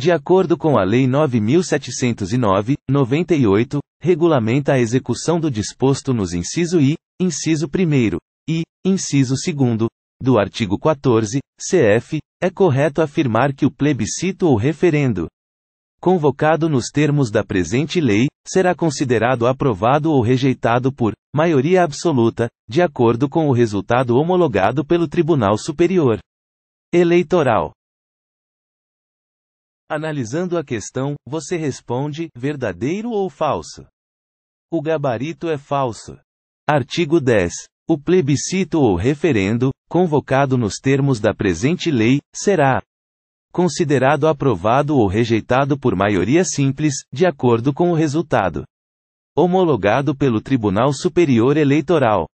De acordo com a Lei 9709, 98, regulamenta a execução do disposto nos inciso I, inciso 1 e inciso 2 do artigo 14, CF, é correto afirmar que o plebiscito ou referendo convocado nos termos da presente lei será considerado aprovado ou rejeitado por maioria absoluta, de acordo com o resultado homologado pelo Tribunal Superior Eleitoral. Analisando a questão, você responde: verdadeiro ou falso? O gabarito é falso. Artigo 10. O plebiscito ou referendo, convocado nos termos da presente lei, será considerado aprovado ou rejeitado por maioria simples, de acordo com o resultado homologado pelo Tribunal Superior Eleitoral.